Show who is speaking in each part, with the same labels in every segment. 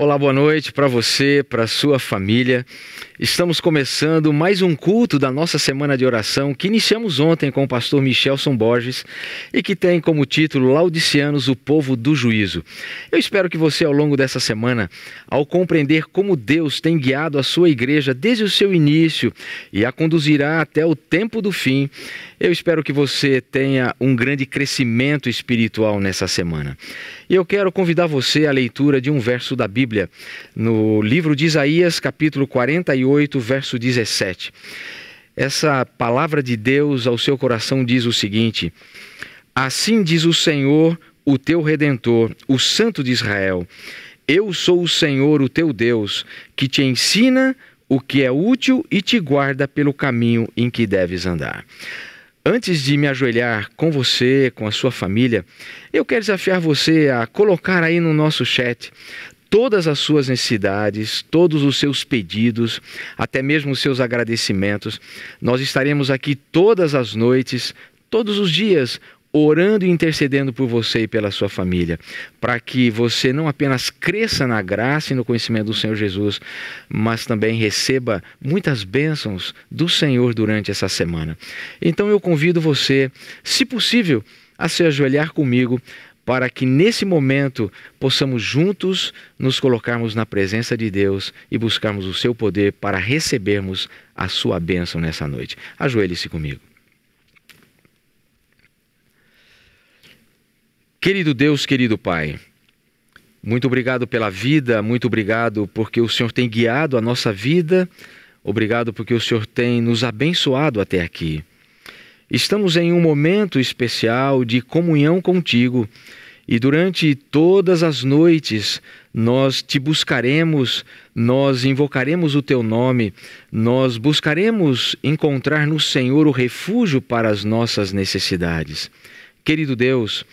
Speaker 1: Olá, boa noite para você, para sua família. Estamos começando mais um culto da nossa semana de oração que iniciamos ontem com o pastor Michelson Borges e que tem como título Laudicianos, o povo do juízo. Eu espero que você ao longo dessa semana, ao compreender como Deus tem guiado a sua igreja desde o seu início e a conduzirá até o tempo do fim, eu espero que você tenha um grande crescimento espiritual nessa semana. E eu quero convidar você à leitura de um verso da Bíblia Bíblia, no livro de Isaías, capítulo 48, verso 17. Essa palavra de Deus ao seu coração diz o seguinte: Assim diz o Senhor, o teu redentor, o Santo de Israel: Eu sou o Senhor, o teu Deus, que te ensina o que é útil e te guarda pelo caminho em que deves andar. Antes de me ajoelhar com você, com a sua família, eu quero desafiar você a colocar aí no nosso chat todas as suas necessidades, todos os seus pedidos, até mesmo os seus agradecimentos. Nós estaremos aqui todas as noites, todos os dias, orando e intercedendo por você e pela sua família, para que você não apenas cresça na graça e no conhecimento do Senhor Jesus, mas também receba muitas bênçãos do Senhor durante essa semana. Então eu convido você, se possível, a se ajoelhar comigo para que nesse momento possamos juntos nos colocarmos na presença de Deus e buscarmos o seu poder para recebermos a sua bênção nessa noite. Ajoelhe-se comigo. Querido Deus, querido Pai, muito obrigado pela vida, muito obrigado porque o Senhor tem guiado a nossa vida, obrigado porque o Senhor tem nos abençoado até aqui. Estamos em um momento especial de comunhão contigo e durante todas as noites nós te buscaremos, nós invocaremos o teu nome, nós buscaremos encontrar no Senhor o refúgio para as nossas necessidades. Querido Deus,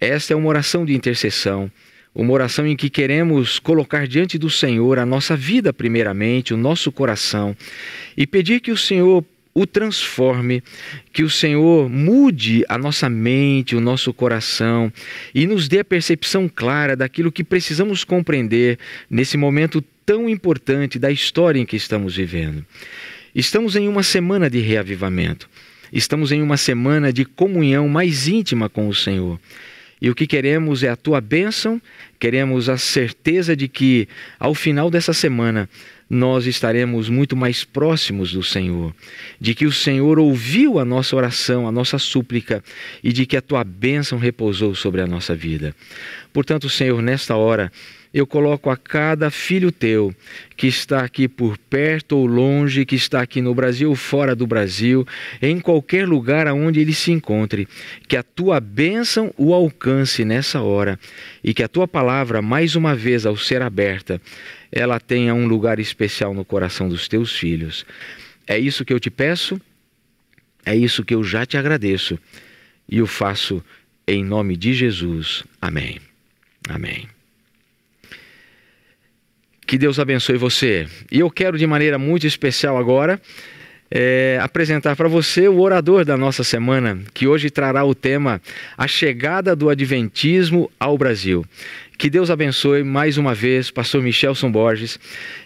Speaker 1: esta é uma oração de intercessão, uma oração em que queremos colocar diante do Senhor a nossa vida, primeiramente, o nosso coração, e pedir que o Senhor o transforme, que o Senhor mude a nossa mente, o nosso coração e nos dê a percepção clara daquilo que precisamos compreender nesse momento tão importante da história em que estamos vivendo. Estamos em uma semana de reavivamento. Estamos em uma semana de comunhão mais íntima com o Senhor. E o que queremos é a tua bênção, queremos a certeza de que ao final dessa semana nós estaremos muito mais próximos do Senhor, de que o Senhor ouviu a nossa oração, a nossa súplica e de que a tua bênção repousou sobre a nossa vida. Portanto, Senhor, nesta hora, eu coloco a cada filho teu que está aqui por perto ou longe, que está aqui no Brasil ou fora do Brasil, em qualquer lugar aonde ele se encontre, que a tua bênção o alcance nessa hora e que a tua palavra, mais uma vez, ao ser aberta, ela tenha um lugar especial no coração dos teus filhos. É isso que eu te peço, é isso que eu já te agradeço e o faço em nome de Jesus. Amém. Amém. Que Deus abençoe você. E eu quero, de maneira muito especial agora, é, apresentar para você o orador da nossa semana, que hoje trará o tema A Chegada do Adventismo ao Brasil. Que Deus abençoe mais uma vez, Pastor Michelson Borges,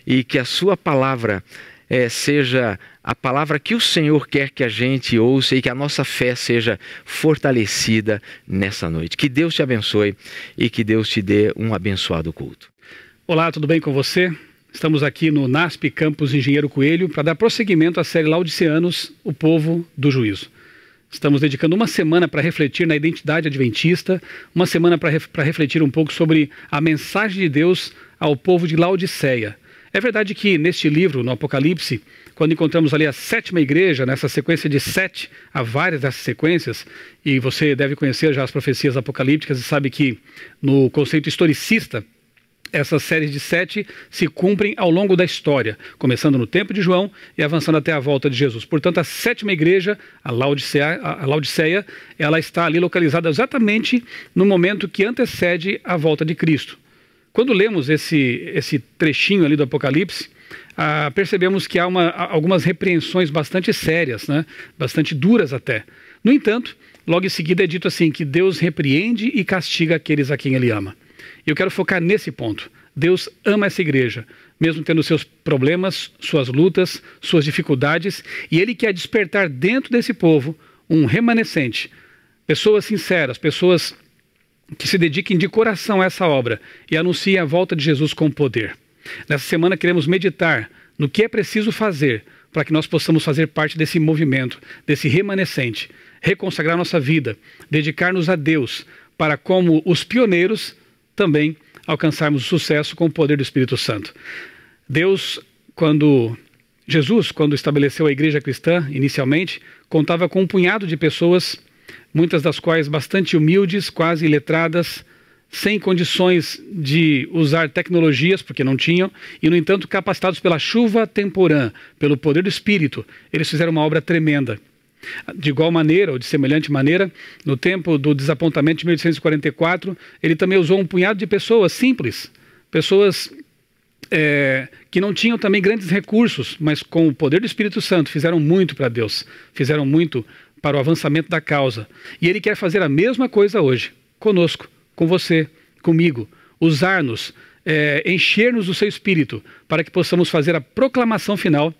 Speaker 1: e que a sua palavra é, seja a palavra que o Senhor quer que a gente ouça e que a nossa fé seja fortalecida nessa noite. Que Deus te abençoe e que Deus te dê um abençoado culto.
Speaker 2: Olá, tudo bem com você? Estamos aqui no NASP Campus Engenheiro Coelho para dar prosseguimento à série Laodiceanos, o povo do juízo. Estamos dedicando uma semana para refletir na identidade adventista, uma semana para ref refletir um pouco sobre a mensagem de Deus ao povo de Laodiceia. É verdade que neste livro, no Apocalipse, quando encontramos ali a sétima igreja, nessa sequência de sete, há várias dessas sequências, e você deve conhecer já as profecias apocalípticas e sabe que no conceito historicista, essas séries de sete se cumprem ao longo da história, começando no tempo de João e avançando até a volta de Jesus. Portanto, a sétima igreja, a Laodiceia, a ela está ali localizada exatamente no momento que antecede a volta de Cristo. Quando lemos esse, esse trechinho ali do Apocalipse, ah, percebemos que há uma, algumas repreensões bastante sérias, né? bastante duras até. No entanto, logo em seguida é dito assim que Deus repreende e castiga aqueles a quem ele ama. Eu quero focar nesse ponto. Deus ama essa igreja, mesmo tendo seus problemas, suas lutas, suas dificuldades, e Ele quer despertar dentro desse povo um remanescente, pessoas sinceras, pessoas que se dediquem de coração a essa obra e anunciem a volta de Jesus com poder. Nessa semana queremos meditar no que é preciso fazer para que nós possamos fazer parte desse movimento, desse remanescente, reconsagrar nossa vida, dedicar-nos a Deus para, como os pioneiros, também alcançarmos o sucesso com o poder do Espírito Santo. Deus, quando Jesus, quando estabeleceu a igreja cristã inicialmente, contava com um punhado de pessoas, muitas das quais bastante humildes, quase letradas, sem condições de usar tecnologias, porque não tinham, e, no entanto, capacitados pela chuva temporã, pelo poder do Espírito, eles fizeram uma obra tremenda. De igual maneira, ou de semelhante maneira, no tempo do desapontamento de 1844, ele também usou um punhado de pessoas simples, pessoas é, que não tinham também grandes recursos, mas com o poder do Espírito Santo fizeram muito para Deus, fizeram muito para o avançamento da causa. E ele quer fazer a mesma coisa hoje, conosco, com você, comigo, usar-nos, é, encher-nos do seu espírito, para que possamos fazer a proclamação final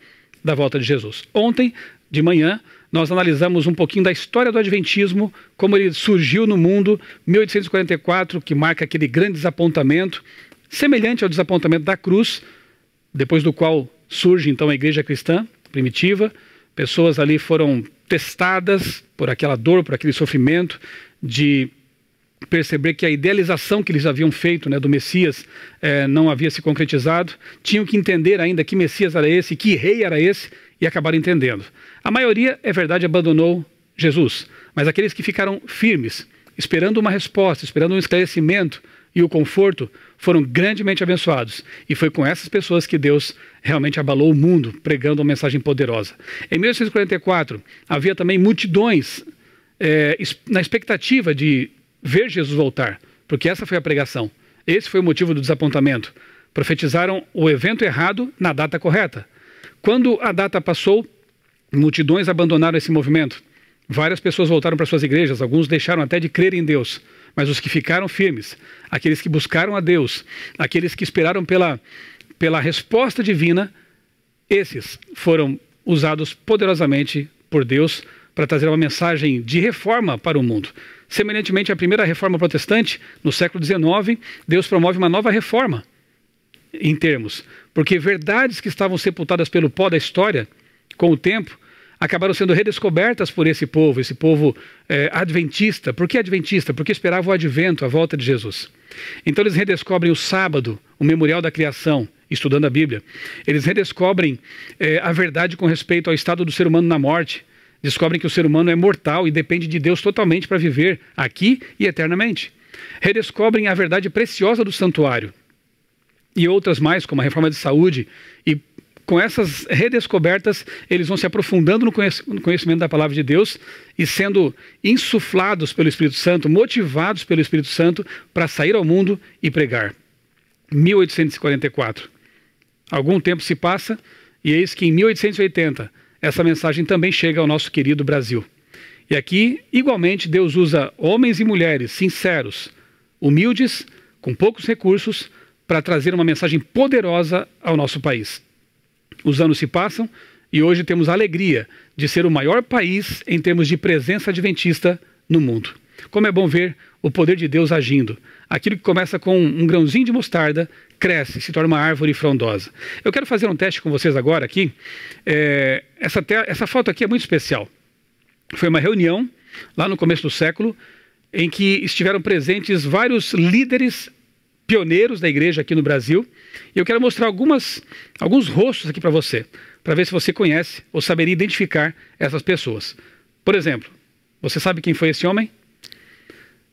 Speaker 2: da volta de Jesus. Ontem, de manhã, nós analisamos um pouquinho da história do Adventismo, como ele surgiu no mundo, 1844, que marca aquele grande desapontamento, semelhante ao desapontamento da cruz, depois do qual surge então a Igreja Cristã primitiva. Pessoas ali foram testadas por aquela dor, por aquele sofrimento, de perceber que a idealização que eles haviam feito né, do Messias eh, não havia se concretizado, tinham que entender ainda que Messias era esse, que rei era esse, e acabaram entendendo. A maioria, é verdade, abandonou Jesus, mas aqueles que ficaram firmes, esperando uma resposta, esperando um esclarecimento e o conforto, foram grandemente abençoados. E foi com essas pessoas que Deus realmente abalou o mundo, pregando uma mensagem poderosa. Em 1844, havia também multidões é, na expectativa de ver Jesus voltar, porque essa foi a pregação. Esse foi o motivo do desapontamento. Profetizaram o evento errado na data correta. Quando a data passou, Multidões abandonaram esse movimento. Várias pessoas voltaram para suas igrejas, alguns deixaram até de crer em Deus, mas os que ficaram firmes, aqueles que buscaram a Deus, aqueles que esperaram pela, pela resposta divina, esses foram usados poderosamente por Deus para trazer uma mensagem de reforma para o mundo. Semelhantemente à primeira reforma protestante, no século XIX, Deus promove uma nova reforma em termos, porque verdades que estavam sepultadas pelo pó da história com o tempo, acabaram sendo redescobertas por esse povo, esse povo é, adventista. Por que adventista? Porque esperava o advento, a volta de Jesus. Então eles redescobrem o sábado, o memorial da criação, estudando a Bíblia. Eles redescobrem é, a verdade com respeito ao estado do ser humano na morte. Descobrem que o ser humano é mortal e depende de Deus totalmente para viver aqui e eternamente. Redescobrem a verdade preciosa do santuário. E outras mais, como a reforma de saúde e com essas redescobertas, eles vão se aprofundando no conhecimento da palavra de Deus e sendo insuflados pelo Espírito Santo, motivados pelo Espírito Santo para sair ao mundo e pregar. 1844. Algum tempo se passa e eis que em 1880 essa mensagem também chega ao nosso querido Brasil. E aqui, igualmente, Deus usa homens e mulheres sinceros, humildes, com poucos recursos, para trazer uma mensagem poderosa ao nosso país. Os anos se passam e hoje temos a alegria de ser o maior país em termos de presença adventista no mundo. Como é bom ver o poder de Deus agindo. Aquilo que começa com um grãozinho de mostarda cresce, se torna uma árvore frondosa. Eu quero fazer um teste com vocês agora aqui. É, essa, essa foto aqui é muito especial. Foi uma reunião, lá no começo do século, em que estiveram presentes vários líderes pioneiros da igreja aqui no Brasil. E eu quero mostrar algumas, alguns rostos aqui para você, para ver se você conhece ou saberia identificar essas pessoas. Por exemplo, você sabe quem foi esse homem?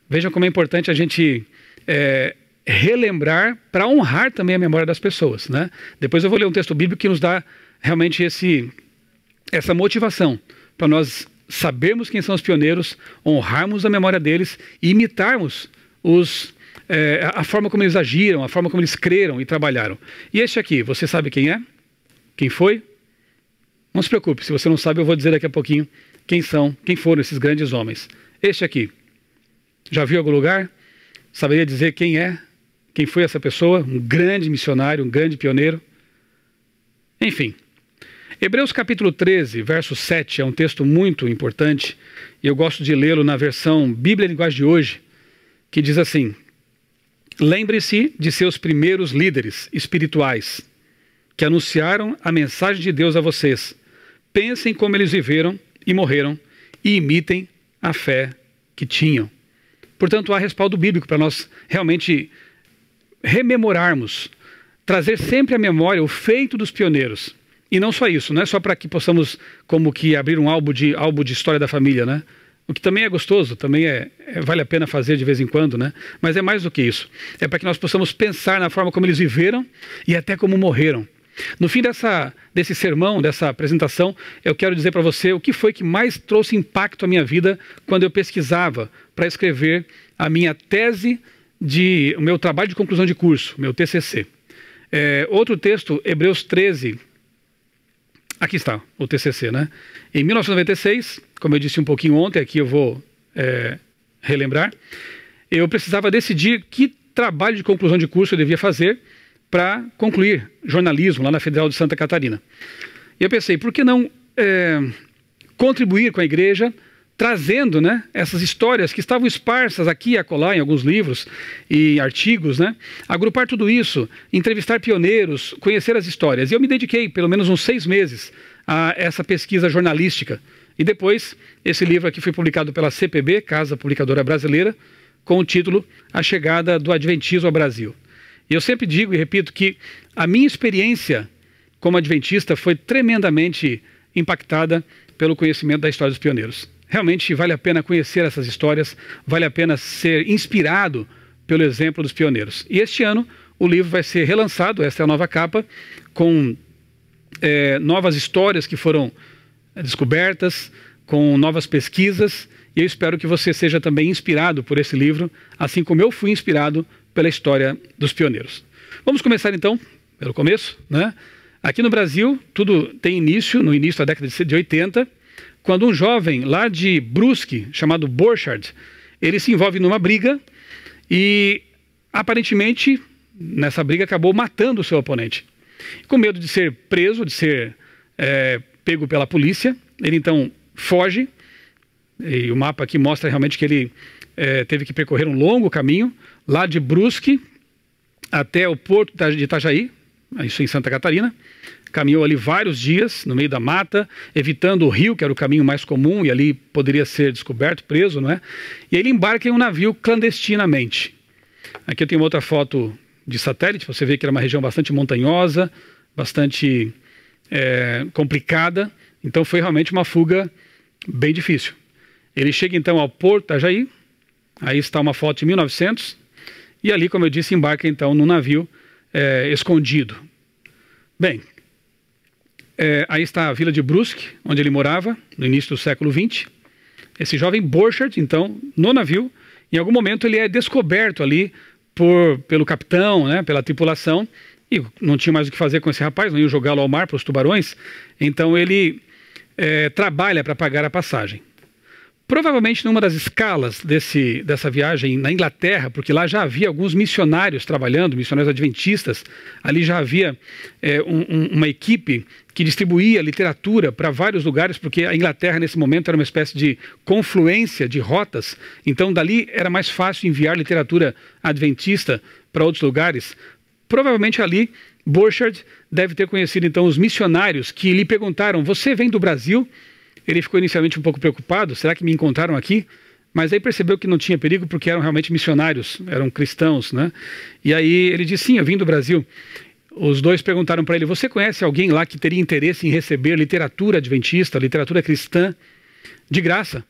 Speaker 2: Vejam como é importante a gente é, relembrar para honrar também a memória das pessoas. Né? Depois eu vou ler um texto bíblico que nos dá realmente esse, essa motivação para nós sabermos quem são os pioneiros, honrarmos a memória deles e imitarmos os é, a forma como eles agiram, a forma como eles creram e trabalharam. E este aqui, você sabe quem é? Quem foi? Não se preocupe, se você não sabe, eu vou dizer daqui a pouquinho quem são, quem foram esses grandes homens. Este aqui, já viu algum lugar? Saberia dizer quem é? Quem foi essa pessoa? Um grande missionário, um grande pioneiro? Enfim. Hebreus capítulo 13, verso 7 é um texto muito importante e eu gosto de lê-lo na versão Bíblia Linguagem de hoje, que diz assim: Lembre-se de seus primeiros líderes espirituais que anunciaram a mensagem de Deus a vocês. Pensem como eles viveram e morreram e imitem a fé que tinham. Portanto, há respaldo bíblico para nós realmente rememorarmos, trazer sempre à memória o feito dos pioneiros. E não só isso, não é só para que possamos, como que, abrir um álbum de, álbum de história da família, né? O que também é gostoso, também é, é, vale a pena fazer de vez em quando, né? Mas é mais do que isso. É para que nós possamos pensar na forma como eles viveram e até como morreram. No fim dessa, desse sermão, dessa apresentação, eu quero dizer para você o que foi que mais trouxe impacto à minha vida quando eu pesquisava para escrever a minha tese de o meu trabalho de conclusão de curso, meu TCC. É, outro texto, Hebreus 13. Aqui está o TCC, né? Em 1996, como eu disse um pouquinho ontem, aqui eu vou é, relembrar, eu precisava decidir que trabalho de conclusão de curso eu devia fazer para concluir jornalismo lá na Federal de Santa Catarina. E eu pensei, por que não é, contribuir com a igreja, trazendo né, essas histórias que estavam esparsas aqui e acolá em alguns livros e artigos, né, agrupar tudo isso, entrevistar pioneiros, conhecer as histórias. E eu me dediquei pelo menos uns seis meses a essa pesquisa jornalística e depois, esse livro aqui foi publicado pela CPB, Casa Publicadora Brasileira, com o título A Chegada do Adventismo ao Brasil. E eu sempre digo e repito que a minha experiência como adventista foi tremendamente impactada pelo conhecimento da história dos pioneiros. Realmente vale a pena conhecer essas histórias, vale a pena ser inspirado pelo exemplo dos pioneiros. E este ano o livro vai ser relançado, esta é a nova capa, com é, novas histórias que foram descobertas, com novas pesquisas, e eu espero que você seja também inspirado por esse livro, assim como eu fui inspirado pela história dos pioneiros. Vamos começar então pelo começo, né? Aqui no Brasil, tudo tem início no início da década de 80, quando um jovem lá de Brusque, chamado Borchardt, ele se envolve numa briga e aparentemente nessa briga acabou matando o seu oponente. Com medo de ser preso, de ser é, pego pela polícia, ele então foge, e o mapa aqui mostra realmente que ele é, teve que percorrer um longo caminho, lá de Brusque até o porto de Itajaí, isso em Santa Catarina. Caminhou ali vários dias no meio da mata, evitando o rio, que era o caminho mais comum e ali poderia ser descoberto, preso, não é? E ele embarca em um navio clandestinamente. Aqui eu tenho uma outra foto de satélite, você vê que era uma região bastante montanhosa, bastante é, complicada, então foi realmente uma fuga bem difícil. Ele chega então ao porto Ajaí, aí está uma foto de 1900, e ali, como eu disse, embarca então num navio é, escondido. Bem, é, aí está a vila de Brusque, onde ele morava no início do século XX. Esse jovem Borchardt, então, no navio, em algum momento ele é descoberto ali por, pelo capitão, né, pela tripulação, e não tinha mais o que fazer com esse rapaz, não ia jogá-lo ao mar para os tubarões. Então ele é, trabalha para pagar a passagem. Provavelmente numa das escalas desse, dessa viagem na Inglaterra, porque lá já havia alguns missionários trabalhando, missionários adventistas, ali já havia é, um, um, uma equipe que distribuía literatura para vários lugares, porque a Inglaterra nesse momento era uma espécie de confluência de rotas, então dali era mais fácil enviar literatura adventista para outros lugares. Provavelmente ali Borchardt deve ter conhecido então os missionários que lhe perguntaram: Você vem do Brasil? Ele ficou inicialmente um pouco preocupado: será que me encontraram aqui? Mas aí percebeu que não tinha perigo porque eram realmente missionários, eram cristãos, né? E aí ele disse: Sim, eu vim do Brasil. Os dois perguntaram para ele: Você conhece alguém lá que teria interesse em receber literatura adventista, literatura cristã, de graça?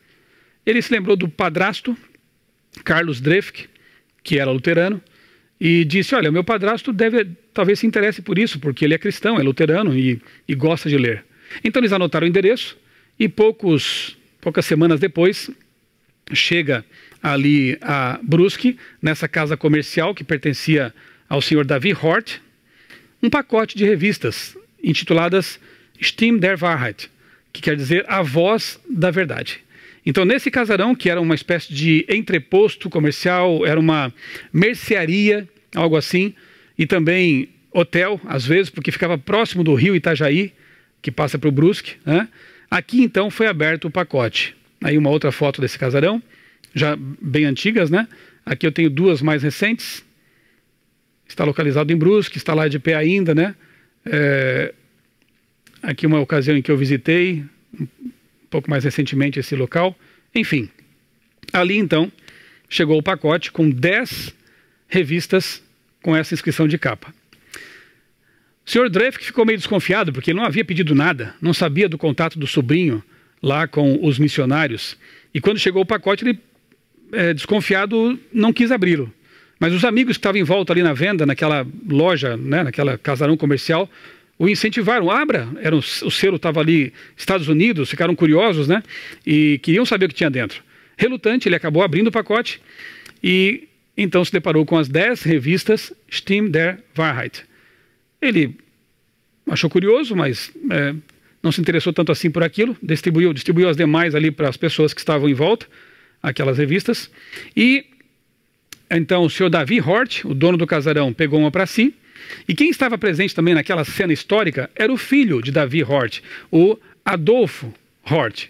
Speaker 2: Ele se lembrou do padrasto, Carlos Drefke, que era luterano e disse: Olha, meu padrasto deve, talvez se interesse por isso, porque ele é cristão, é luterano e, e gosta de ler. Então eles anotaram o endereço e poucos, poucas semanas depois chega ali a Brusque, nessa casa comercial que pertencia ao senhor Davi Hort, um pacote de revistas intituladas Stimme der Wahrheit, que quer dizer A Voz da Verdade. Então, nesse casarão, que era uma espécie de entreposto comercial, era uma mercearia, algo assim, e também hotel, às vezes, porque ficava próximo do rio Itajaí, que passa para o Brusque. Né? Aqui, então, foi aberto o pacote. Aí, uma outra foto desse casarão, já bem antigas, né? Aqui eu tenho duas mais recentes. Está localizado em Brusque, está lá de pé ainda, né? É... Aqui uma ocasião em que eu visitei, pouco mais recentemente esse local. Enfim, ali então chegou o pacote com 10 revistas com essa inscrição de capa. O senhor Dreyfus ficou meio desconfiado porque ele não havia pedido nada, não sabia do contato do sobrinho lá com os missionários. E quando chegou o pacote, ele, é, desconfiado, não quis abri-lo. Mas os amigos que estavam em volta ali na venda, naquela loja, né, naquela casarão comercial, o incentivaram, abra, era um, o selo estava ali, Estados Unidos, ficaram curiosos, né? E queriam saber o que tinha dentro. Relutante, ele acabou abrindo o pacote e então se deparou com as 10 revistas Steam der Wahrheit. Ele achou curioso, mas é, não se interessou tanto assim por aquilo, distribuiu, distribuiu as demais ali para as pessoas que estavam em volta, aquelas revistas. E então o senhor Davi Hort, o dono do casarão, pegou uma para si e quem estava presente também naquela cena histórica era o filho de Davi Hort, o Adolfo Hort.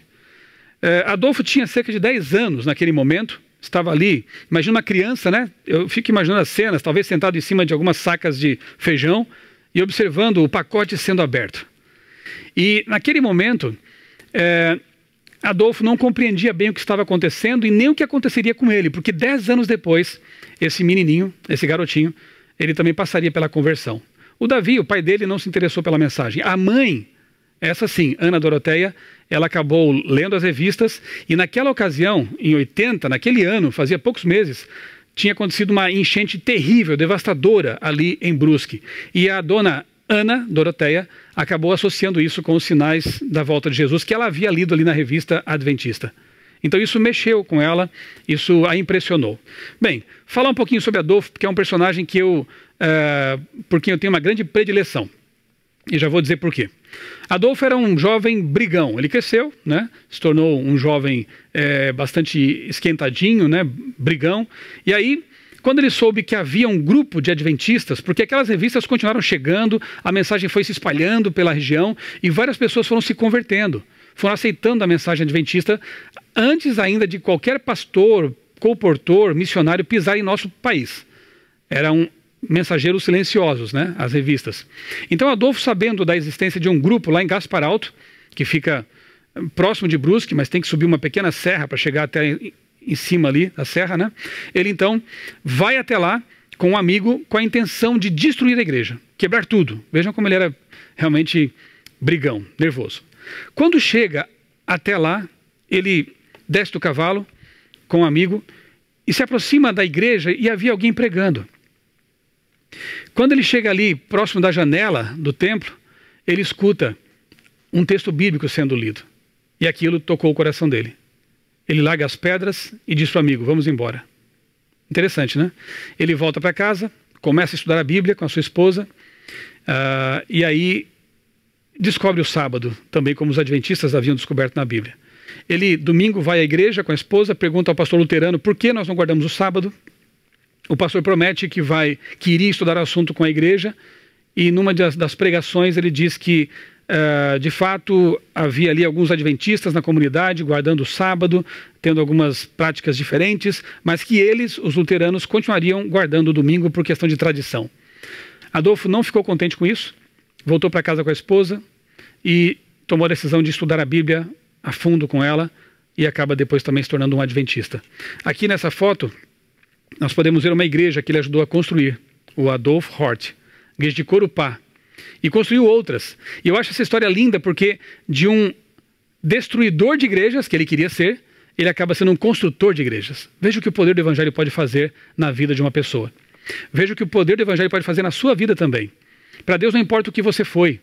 Speaker 2: É, Adolfo tinha cerca de 10 anos naquele momento, estava ali. Imagina uma criança, né? Eu fico imaginando as cenas, talvez sentado em cima de algumas sacas de feijão e observando o pacote sendo aberto. E naquele momento, é, Adolfo não compreendia bem o que estava acontecendo e nem o que aconteceria com ele, porque dez anos depois, esse menininho, esse garotinho, ele também passaria pela conversão. O Davi, o pai dele, não se interessou pela mensagem. A mãe, essa sim, Ana Doroteia, ela acabou lendo as revistas e naquela ocasião, em 80, naquele ano, fazia poucos meses, tinha acontecido uma enchente terrível, devastadora ali em Brusque. E a dona Ana Doroteia acabou associando isso com os sinais da volta de Jesus que ela havia lido ali na revista Adventista. Então isso mexeu com ela, isso a impressionou. Bem, falar um pouquinho sobre Adolfo, porque é um personagem que eu, é, por quem eu tenho uma grande predileção. E já vou dizer por quê. Adolfo era um jovem brigão. Ele cresceu, né? se tornou um jovem é, bastante esquentadinho, né? brigão. E aí, quando ele soube que havia um grupo de adventistas, porque aquelas revistas continuaram chegando, a mensagem foi se espalhando pela região e várias pessoas foram se convertendo foram aceitando a mensagem adventista antes ainda de qualquer pastor, colportor, missionário pisar em nosso país. Eram mensageiros silenciosos, né? As revistas. Então Adolfo, sabendo da existência de um grupo lá em Gaspar Alto, que fica eh, próximo de Brusque, mas tem que subir uma pequena serra para chegar até em cima ali a serra, né? Ele então vai até lá com um amigo com a intenção de destruir a igreja, quebrar tudo. Vejam como ele era realmente brigão, nervoso. Quando chega até lá, ele desce do cavalo com um amigo e se aproxima da igreja e havia alguém pregando. Quando ele chega ali, próximo da janela do templo, ele escuta um texto bíblico sendo lido. E aquilo tocou o coração dele. Ele larga as pedras e diz para o amigo: Vamos embora. Interessante, né? Ele volta para casa, começa a estudar a Bíblia com a sua esposa, uh, e aí descobre o sábado, também como os adventistas haviam descoberto na Bíblia. Ele, domingo, vai à igreja com a esposa, pergunta ao pastor luterano por que nós não guardamos o sábado. O pastor promete que vai, que iria estudar o assunto com a igreja, e numa das, das pregações ele diz que, uh, de fato, havia ali alguns adventistas na comunidade guardando o sábado, tendo algumas práticas diferentes, mas que eles, os luteranos, continuariam guardando o domingo por questão de tradição. Adolfo não ficou contente com isso, voltou para casa com a esposa e tomou a decisão de estudar a Bíblia a fundo com ela e acaba depois também se tornando um adventista. Aqui nessa foto, nós podemos ver uma igreja que ele ajudou a construir, o Adolf Hort, igreja de Corupá, e construiu outras. E eu acho essa história linda porque de um destruidor de igrejas, que ele queria ser, ele acaba sendo um construtor de igrejas. Veja o que o poder do evangelho pode fazer na vida de uma pessoa. Veja o que o poder do evangelho pode fazer na sua vida também. Para Deus não importa o que você foi,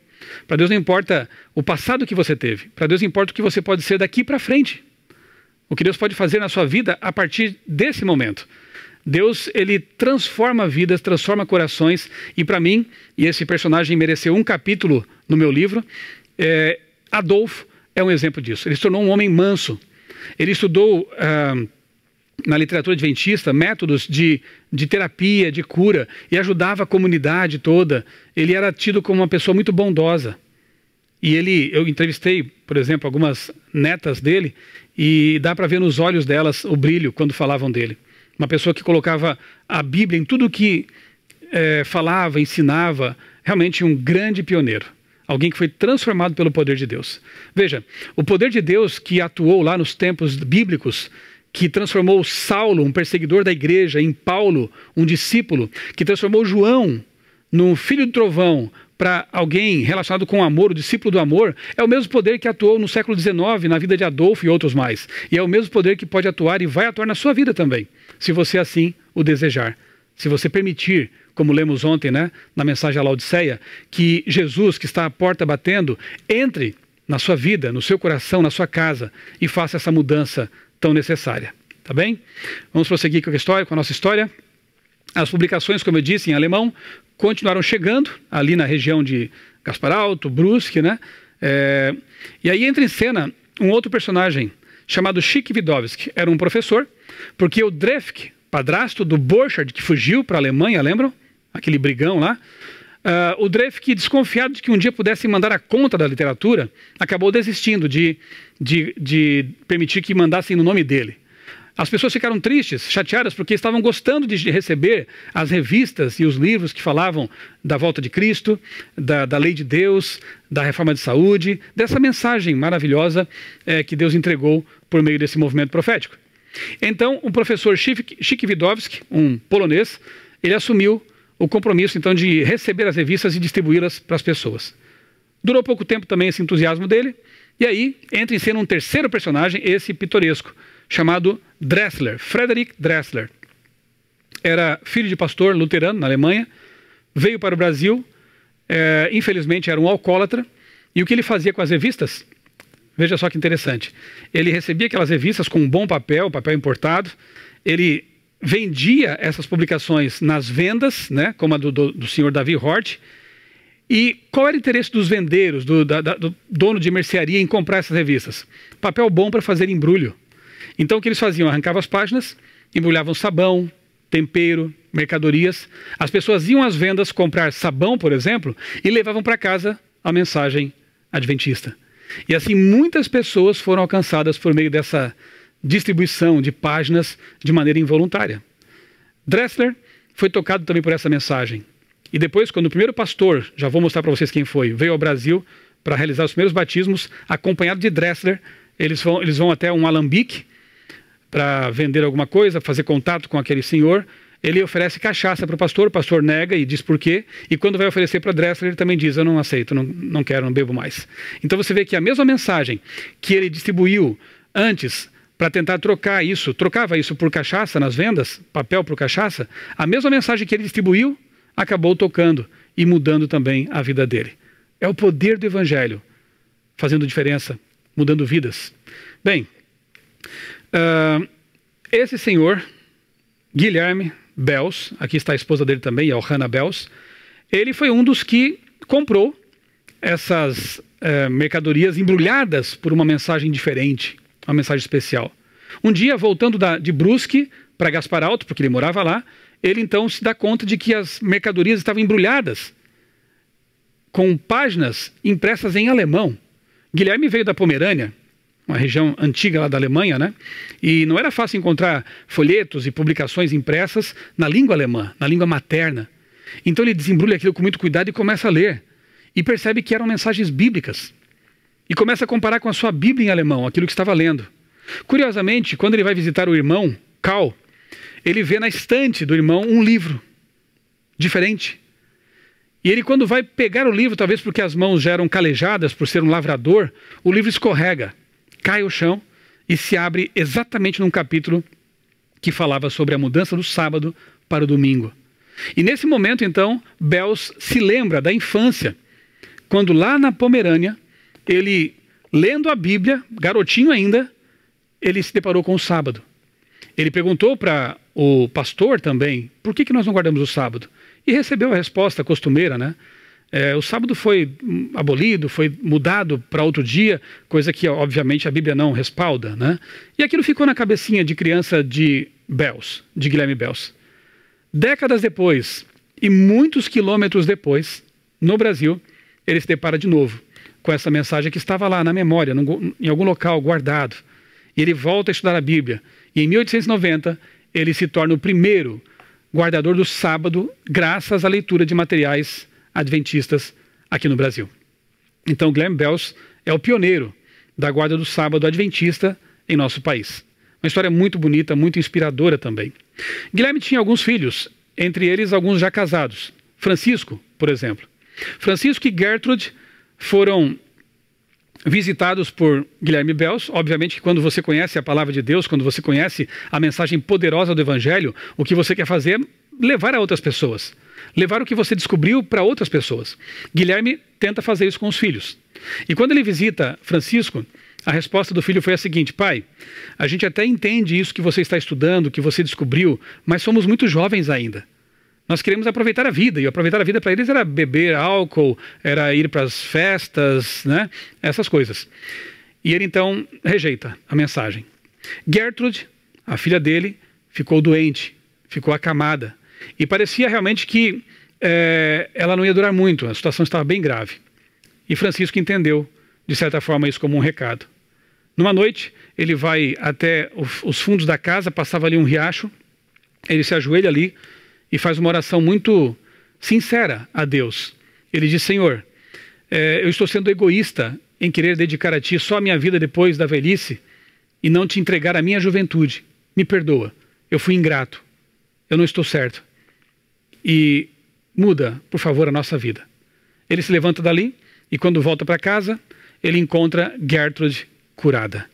Speaker 2: para Deus não importa o passado que você teve. Para Deus importa o que você pode ser daqui para frente. O que Deus pode fazer na sua vida a partir desse momento. Deus, ele transforma vidas, transforma corações. E para mim, e esse personagem mereceu um capítulo no meu livro, é, Adolfo é um exemplo disso. Ele se tornou um homem manso. Ele estudou. Ah, na literatura adventista métodos de, de terapia, de cura, e ajudava a comunidade toda. Ele era tido como uma pessoa muito bondosa. E ele, eu entrevistei, por exemplo, algumas netas dele, e dá para ver nos olhos delas o brilho quando falavam dele. Uma pessoa que colocava a Bíblia em tudo que é, falava, ensinava, realmente um grande pioneiro. Alguém que foi transformado pelo poder de Deus. Veja, o poder de Deus que atuou lá nos tempos bíblicos que transformou Saulo, um perseguidor da igreja, em Paulo, um discípulo, que transformou João num filho do trovão para alguém relacionado com o amor, o discípulo do amor, é o mesmo poder que atuou no século XIX na vida de Adolfo e outros mais. E é o mesmo poder que pode atuar e vai atuar na sua vida também, se você assim o desejar. Se você permitir, como lemos ontem né, na mensagem à Laodiceia, que Jesus, que está à porta batendo, entre na sua vida, no seu coração, na sua casa e faça essa mudança tão necessária. Tá bem? Vamos prosseguir com a história, com a nossa história. As publicações, como eu disse, em alemão, continuaram chegando ali na região de Gaspar Alto, Brusque, né? É... E aí entra em cena um outro personagem chamado Chick Widowski. Era um professor, porque o Drefk, padrasto do Borchardt, que fugiu para a Alemanha, lembram? Aquele brigão lá. Uh, o Dreyfus, desconfiado de que um dia pudesse mandar a conta da literatura, acabou desistindo de, de, de permitir que mandassem no nome dele. As pessoas ficaram tristes, chateadas, porque estavam gostando de receber as revistas e os livros que falavam da volta de Cristo, da, da lei de Deus, da reforma de saúde, dessa mensagem maravilhosa é, que Deus entregou por meio desse movimento profético. Então, o professor Chik Widowski, um polonês, ele assumiu o compromisso, então, de receber as revistas e distribuí-las para as pessoas. Durou pouco tempo também esse entusiasmo dele, e aí entra em cena um terceiro personagem, esse pitoresco, chamado Dressler, Frederick Dressler. Era filho de pastor luterano na Alemanha, veio para o Brasil, é, infelizmente era um alcoólatra, e o que ele fazia com as revistas? Veja só que interessante. Ele recebia aquelas revistas com um bom papel, papel importado, ele vendia essas publicações nas vendas, né, como a do, do, do senhor Davi Hort. E qual era o interesse dos vendeiros, do, da, do dono de mercearia, em comprar essas revistas? Papel bom para fazer embrulho. Então o que eles faziam? Arrancavam as páginas, embrulhavam sabão, tempero, mercadorias. As pessoas iam às vendas comprar sabão, por exemplo, e levavam para casa a mensagem adventista. E assim muitas pessoas foram alcançadas por meio dessa distribuição de páginas de maneira involuntária. Dressler foi tocado também por essa mensagem. E depois, quando o primeiro pastor, já vou mostrar para vocês quem foi, veio ao Brasil para realizar os primeiros batismos, acompanhado de Dressler, eles vão, eles vão até um alambique para vender alguma coisa, fazer contato com aquele senhor. Ele oferece cachaça para o pastor, o pastor nega e diz por quê. E quando vai oferecer para Dressler, ele também diz: Eu não aceito, não, não quero, não bebo mais. Então você vê que a mesma mensagem que ele distribuiu antes para tentar trocar isso, trocava isso por cachaça nas vendas, papel por cachaça, a mesma mensagem que ele distribuiu acabou tocando e mudando também a vida dele. É o poder do evangelho fazendo diferença, mudando vidas. Bem, uh, esse senhor, Guilherme Bells, aqui está a esposa dele também, a Ohana Bells, ele foi um dos que comprou essas uh, mercadorias embrulhadas por uma mensagem diferente uma mensagem especial. Um dia, voltando da, de Brusque para Gaspar Alto, porque ele morava lá, ele então se dá conta de que as mercadorias estavam embrulhadas com páginas impressas em alemão. Guilherme veio da Pomerânia, uma região antiga lá da Alemanha, né? E não era fácil encontrar folhetos e publicações impressas na língua alemã, na língua materna. Então ele desembrulha aquilo com muito cuidado e começa a ler. E percebe que eram mensagens bíblicas e começa a comparar com a sua Bíblia em alemão, aquilo que estava lendo. Curiosamente, quando ele vai visitar o irmão, Karl, ele vê na estante do irmão um livro diferente. E ele, quando vai pegar o livro, talvez porque as mãos já eram calejadas por ser um lavrador, o livro escorrega, cai ao chão e se abre exatamente num capítulo que falava sobre a mudança do sábado para o domingo. E nesse momento, então, Bells se lembra da infância, quando lá na Pomerânia ele, lendo a Bíblia, garotinho ainda, ele se deparou com o sábado. Ele perguntou para o pastor também, por que, que nós não guardamos o sábado? E recebeu a resposta costumeira, né? É, o sábado foi abolido, foi mudado para outro dia, coisa que obviamente a Bíblia não respalda, né? E aquilo ficou na cabecinha de criança de Bells, de Guilherme Bells. Décadas depois e muitos quilômetros depois, no Brasil, ele se depara de novo com essa mensagem que estava lá na memória, num, em algum local guardado. E ele volta a estudar a Bíblia. E em 1890, ele se torna o primeiro guardador do sábado, graças à leitura de materiais adventistas aqui no Brasil. Então, Glenn Bells é o pioneiro da guarda do sábado adventista em nosso país. Uma história muito bonita, muito inspiradora também. Guilherme tinha alguns filhos, entre eles alguns já casados. Francisco, por exemplo. Francisco e Gertrude foram visitados por Guilherme Bells. Obviamente que quando você conhece a palavra de Deus, quando você conhece a mensagem poderosa do Evangelho, o que você quer fazer é levar a outras pessoas. Levar o que você descobriu para outras pessoas. Guilherme tenta fazer isso com os filhos. E quando ele visita Francisco, a resposta do filho foi a seguinte: Pai, a gente até entende isso que você está estudando, que você descobriu, mas somos muito jovens ainda. Nós queremos aproveitar a vida, e aproveitar a vida para eles era beber álcool, era ir para as festas, né? essas coisas. E ele então rejeita a mensagem. Gertrude, a filha dele, ficou doente, ficou acamada. E parecia realmente que é, ela não ia durar muito, a situação estava bem grave. E Francisco entendeu, de certa forma, isso como um recado. Numa noite, ele vai até os fundos da casa, passava ali um riacho, ele se ajoelha ali e faz uma oração muito sincera a Deus. Ele diz: Senhor, é, eu estou sendo egoísta em querer dedicar a Ti só a minha vida depois da velhice e não te entregar a minha juventude. Me perdoa, eu fui ingrato, eu não estou certo. E muda, por favor, a nossa vida. Ele se levanta dali e quando volta para casa, ele encontra Gertrude curada.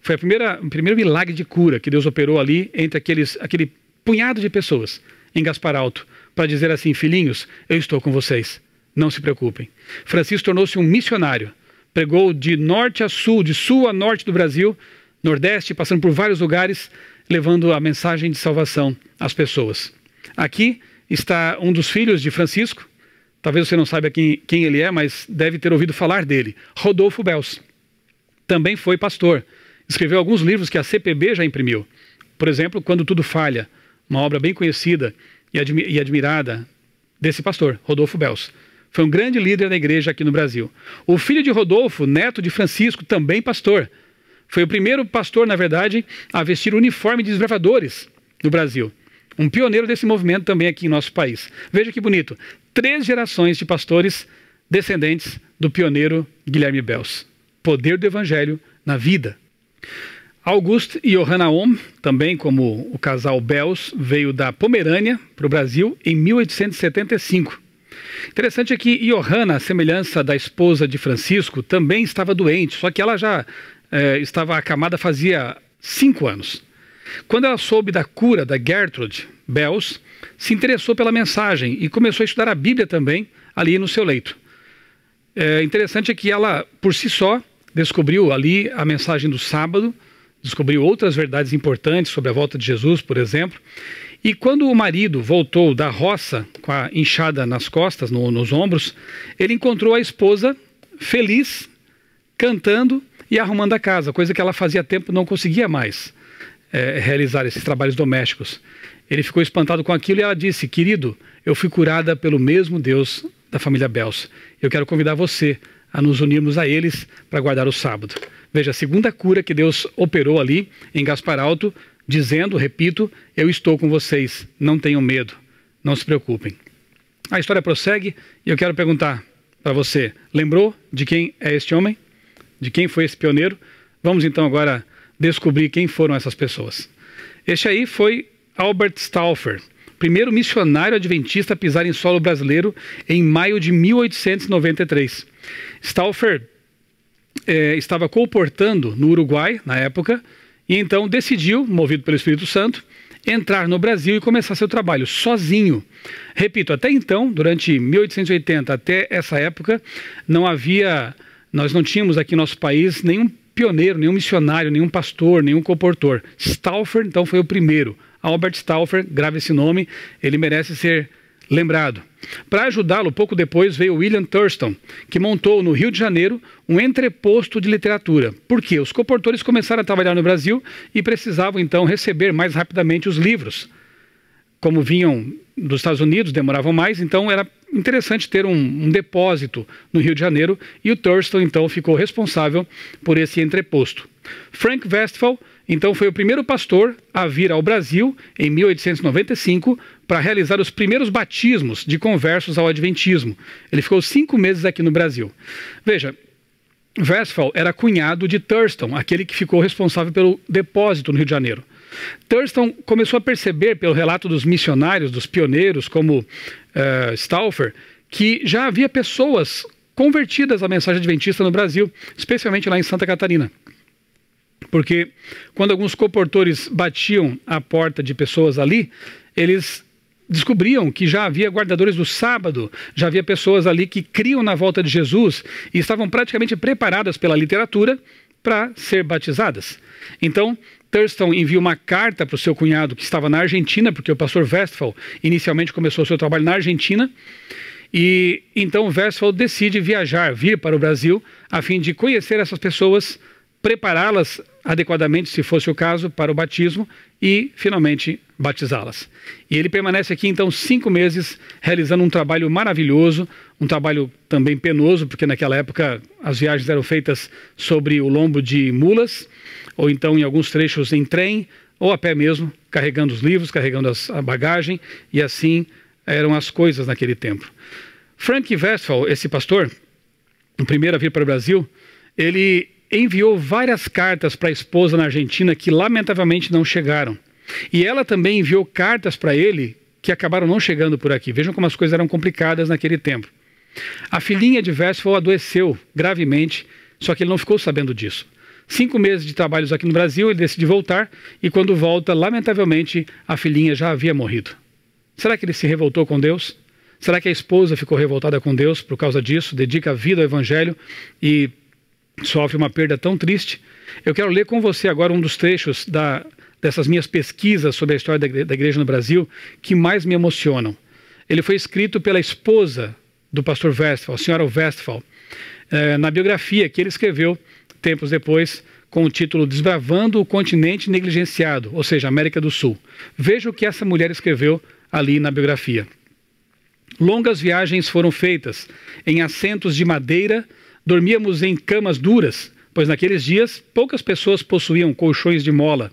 Speaker 2: Foi a primeira, o primeiro milagre de cura que Deus operou ali entre aqueles, aquele punhado de pessoas em Gaspar Alto para dizer assim: Filhinhos, eu estou com vocês, não se preocupem. Francisco tornou-se um missionário, pregou de norte a sul, de sul a norte do Brasil, nordeste, passando por vários lugares, levando a mensagem de salvação às pessoas. Aqui está um dos filhos de Francisco, talvez você não saiba quem, quem ele é, mas deve ter ouvido falar dele, Rodolfo Bels. Também foi pastor. Escreveu alguns livros que a CPB já imprimiu. Por exemplo, Quando Tudo Falha, uma obra bem conhecida e, admi e admirada desse pastor, Rodolfo Bels. Foi um grande líder da igreja aqui no Brasil. O filho de Rodolfo, neto de Francisco, também pastor. Foi o primeiro pastor, na verdade, a vestir o uniforme de desbravadores no Brasil. Um pioneiro desse movimento também aqui em nosso país. Veja que bonito. Três gerações de pastores descendentes do pioneiro Guilherme Bels. Poder do Evangelho na vida. August e Johanna Ohm, também como o casal Bells, veio da Pomerânia para o Brasil em 1875. Interessante é que Johanna, a semelhança da esposa de Francisco, também estava doente, só que ela já é, estava acamada fazia cinco anos. Quando ela soube da cura da Gertrude Bells, se interessou pela mensagem e começou a estudar a Bíblia também ali no seu leito. É interessante é que ela, por si só, descobriu ali a mensagem do sábado descobriu outras verdades importantes sobre a volta de Jesus, por exemplo. E quando o marido voltou da roça com a enxada nas costas, no, nos ombros, ele encontrou a esposa feliz, cantando e arrumando a casa, coisa que ela fazia tempo não conseguia mais é, realizar esses trabalhos domésticos. Ele ficou espantado com aquilo e ela disse: Querido, eu fui curada pelo mesmo Deus da família Bells. Eu quero convidar você a nos unirmos a eles para guardar o sábado. Veja, a segunda cura que Deus operou ali em Gaspar Alto, dizendo, repito, eu estou com vocês, não tenham medo, não se preocupem. A história prossegue e eu quero perguntar para você, lembrou de quem é este homem? De quem foi esse pioneiro? Vamos então agora descobrir quem foram essas pessoas. Este aí foi Albert Stauffer, primeiro missionário adventista a pisar em solo brasileiro em maio de 1893. Stauffer é, estava comportando no Uruguai, na época, e então decidiu, movido pelo Espírito Santo, entrar no Brasil e começar seu trabalho sozinho. Repito, até então, durante 1880 até essa época, não havia, nós não tínhamos aqui em nosso país nenhum pioneiro, nenhum missionário, nenhum pastor, nenhum comportor. Stauffer, então, foi o primeiro. Albert Stauffer, grave esse nome, ele merece ser lembrado. Para ajudá-lo, pouco depois veio William Thurston, que montou no Rio de Janeiro um entreposto de literatura, porque os comportores começaram a trabalhar no Brasil e precisavam então receber mais rapidamente os livros. Como vinham dos Estados Unidos, demoravam mais, então era interessante ter um, um depósito no Rio de Janeiro e o Thurston então ficou responsável por esse entreposto. Frank Westphal então foi o primeiro pastor a vir ao Brasil em 1895 para realizar os primeiros batismos de conversos ao Adventismo. Ele ficou cinco meses aqui no Brasil. Veja, Westphal era cunhado de Thurston, aquele que ficou responsável pelo depósito no Rio de Janeiro. Thurston começou a perceber, pelo relato dos missionários, dos pioneiros, como uh, Stauffer, que já havia pessoas convertidas à mensagem adventista no Brasil, especialmente lá em Santa Catarina. Porque quando alguns comportores batiam a porta de pessoas ali, eles descobriam que já havia guardadores do sábado, já havia pessoas ali que criam na volta de Jesus e estavam praticamente preparadas pela literatura para ser batizadas. Então, Thurston envia uma carta para o seu cunhado que estava na Argentina, porque o pastor Westphal inicialmente começou seu trabalho na Argentina. E então Westphal decide viajar, vir para o Brasil, a fim de conhecer essas pessoas, prepará-las adequadamente, se fosse o caso, para o batismo e finalmente batizá-las. E ele permanece aqui então cinco meses, realizando um trabalho maravilhoso, um trabalho também penoso, porque naquela época as viagens eram feitas sobre o lombo de mulas, ou então em alguns trechos em trem, ou a pé mesmo, carregando os livros, carregando as, a bagagem, e assim eram as coisas naquele tempo. Frank Westphal, esse pastor, o primeiro a vir para o Brasil, ele enviou várias cartas para a esposa na Argentina que lamentavelmente não chegaram. E ela também enviou cartas para ele que acabaram não chegando por aqui. Vejam como as coisas eram complicadas naquele tempo. A filhinha de Vesfal adoeceu gravemente, só que ele não ficou sabendo disso. Cinco meses de trabalhos aqui no Brasil, ele decide voltar e quando volta, lamentavelmente, a filhinha já havia morrido. Será que ele se revoltou com Deus? Será que a esposa ficou revoltada com Deus por causa disso? Dedica a vida ao Evangelho e sofre uma perda tão triste. Eu quero ler com você agora um dos trechos da, dessas minhas pesquisas sobre a história da, da igreja no Brasil que mais me emocionam. Ele foi escrito pela esposa do pastor Westphal, a senhora Westphal, eh, na biografia que ele escreveu tempos depois com o título Desbravando o Continente Negligenciado, ou seja, América do Sul. Veja o que essa mulher escreveu ali na biografia. Longas viagens foram feitas em assentos de madeira Dormíamos em camas duras, pois naqueles dias poucas pessoas possuíam colchões de mola.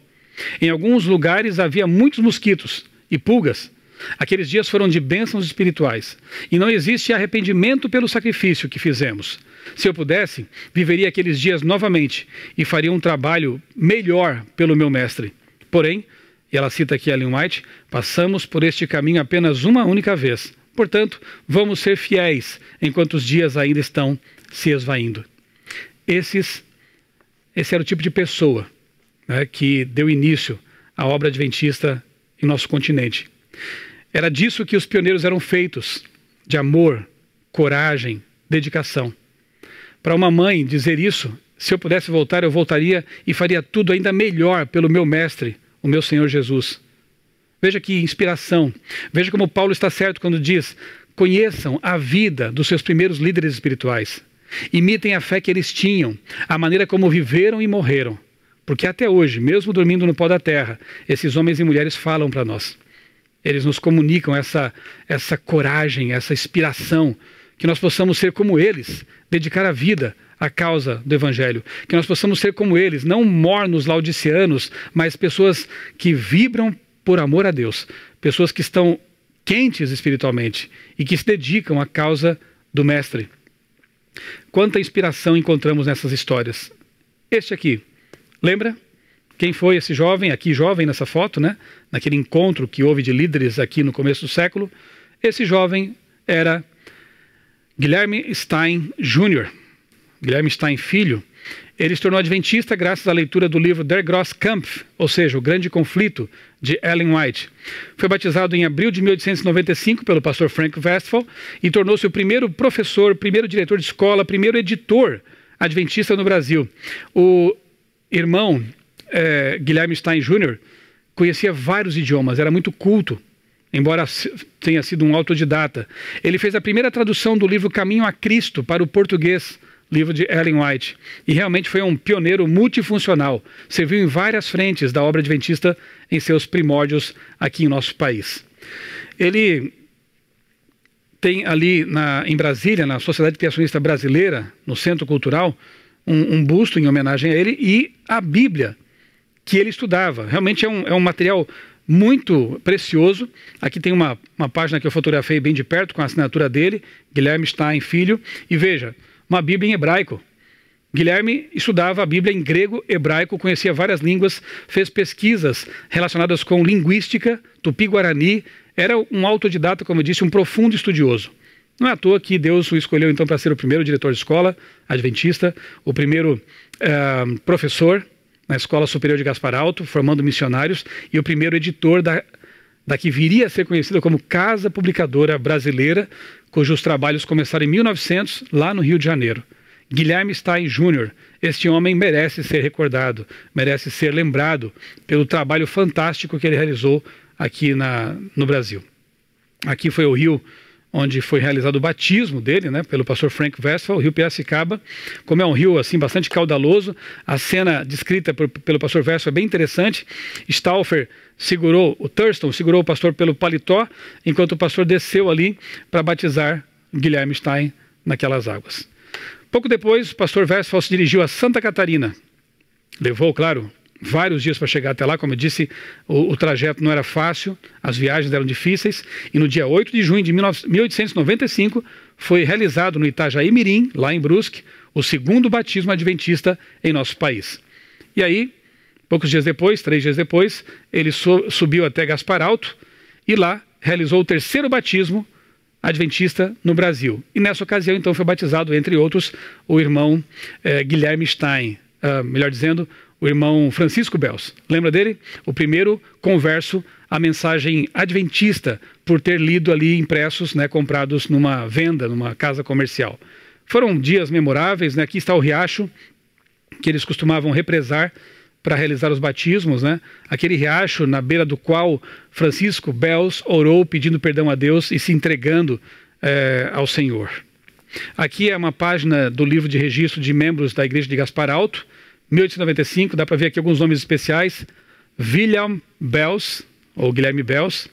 Speaker 2: Em alguns lugares havia muitos mosquitos e pulgas. Aqueles dias foram de bênçãos espirituais, e não existe arrependimento pelo sacrifício que fizemos. Se eu pudesse, viveria aqueles dias novamente e faria um trabalho melhor pelo meu mestre. Porém, e ela cita aqui Ellen White, passamos por este caminho apenas uma única vez. Portanto, vamos ser fiéis enquanto os dias ainda estão se esvaindo. Esses, esse era o tipo de pessoa né, que deu início à obra adventista em nosso continente. Era disso que os pioneiros eram feitos: de amor, coragem, dedicação. Para uma mãe dizer isso, se eu pudesse voltar, eu voltaria e faria tudo ainda melhor pelo meu mestre, o meu Senhor Jesus. Veja que inspiração. Veja como Paulo está certo quando diz: conheçam a vida dos seus primeiros líderes espirituais. Imitem a fé que eles tinham, a maneira como viveram e morreram. Porque até hoje, mesmo dormindo no pó da terra, esses homens e mulheres falam para nós. Eles nos comunicam essa, essa coragem, essa inspiração, que nós possamos ser como eles, dedicar a vida à causa do Evangelho. Que nós possamos ser como eles, não mornos laudicianos, mas pessoas que vibram por amor a Deus, pessoas que estão quentes espiritualmente e que se dedicam à causa do Mestre. Quanta inspiração encontramos nessas histórias. Este aqui, lembra? Quem foi esse jovem, aqui jovem nessa foto, né? Naquele encontro que houve de líderes aqui no começo do século. Esse jovem era Guilherme Stein Jr., Guilherme Stein Filho, ele se tornou adventista graças à leitura do livro Der Kampf, ou seja, O Grande Conflito, de Ellen White. Foi batizado em abril de 1895 pelo pastor Frank Westphal e tornou-se o primeiro professor, primeiro diretor de escola, primeiro editor adventista no Brasil. O irmão eh, Guilherme Stein Jr. conhecia vários idiomas, era muito culto, embora tenha sido um autodidata. Ele fez a primeira tradução do livro Caminho a Cristo para o português livro de Ellen White, e realmente foi um pioneiro multifuncional. Serviu em várias frentes da obra adventista em seus primórdios aqui em nosso país. Ele tem ali na, em Brasília, na Sociedade Criacionista Brasileira, no Centro Cultural, um, um busto em homenagem a ele e a Bíblia que ele estudava. Realmente é um, é um material muito precioso. Aqui tem uma, uma página que eu fotografei bem de perto com a assinatura dele, Guilherme Stein Filho. E veja, uma Bíblia em hebraico. Guilherme estudava a Bíblia em grego, hebraico, conhecia várias línguas, fez pesquisas relacionadas com linguística, tupi-guarani, era um autodidata, como eu disse, um profundo estudioso. Não é à toa que Deus o escolheu então para ser o primeiro diretor de escola adventista, o primeiro uh, professor na Escola Superior de Gaspar Alto, formando missionários, e o primeiro editor da, da que viria a ser conhecida como Casa Publicadora Brasileira, cujos trabalhos começaram em 1900, lá no Rio de Janeiro. Guilherme Stein Jr. Este homem merece ser recordado, merece ser lembrado pelo trabalho fantástico que ele realizou aqui na, no Brasil. Aqui foi o Rio onde foi realizado o batismo dele, né, pelo pastor Frank Westphal, o rio Piracicaba. Como é um rio assim bastante caudaloso, a cena descrita por, pelo pastor Westphal é bem interessante. Stauffer segurou o Thurston, segurou o pastor pelo paletó, enquanto o pastor desceu ali para batizar Guilherme Stein naquelas águas. Pouco depois, o pastor Westphal se dirigiu a Santa Catarina. Levou, claro, vários dias para chegar até lá. Como eu disse, o, o, trajeto não era fácil, as viagens eram difíceis. E no dia 8 de junho de 19, 1895 foi realizado no Itajaí Mirim, lá em Brusque, o segundo batismo adventista em nosso país. E aí, poucos dias depois, três dias depois, ele so, subiu até Gaspar Alto e lá realizou o terceiro batismo adventista no Brasil. E nessa ocasião, então, foi batizado, entre outros, o irmão eh, Guilherme Stein, Uh, melhor dizendo, o irmão Francisco Belos, Lembra dele? O primeiro converso à mensagem adventista por ter lido ali impressos, né, comprados numa venda, numa casa comercial. Foram dias memoráveis, né? Aqui está o riacho que eles costumavam represar para realizar os batismos, né? Aquele riacho na beira do qual Francisco Belos orou pedindo perdão a Deus e se entregando eh, ao Senhor. Aqui é uma página do livro de registro de membros da Igreja de Gaspar Alto, 1895, dá para ver aqui alguns nomes especiais. William Bells, ou Guilherme Bells.